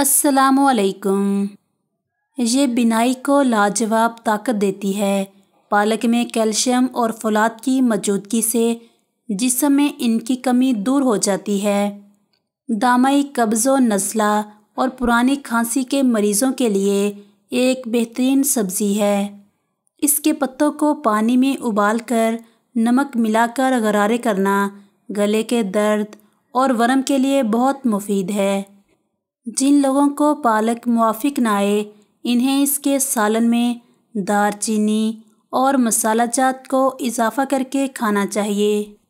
असलकुम ये बिनाई को लाजवाब ताकत देती है पालक में कैल्शियम और फौलाद की मौजूदगी से जिसम में इनकी कमी दूर हो जाती है दामाई कब्ज़ नज़ला और पुरानी खांसी के मरीज़ों के लिए एक बेहतरीन सब्ज़ी है इसके पत्तों को पानी में उबालकर नमक मिलाकर गरारे करना गले के दर्द और वरम के लिए बहुत मुफीद है जिन लोगों को पालक मुआफिक ना आए इन्हें इसके सालन में दार चीनी और मसाला जात को इजाफा करके खाना चाहिए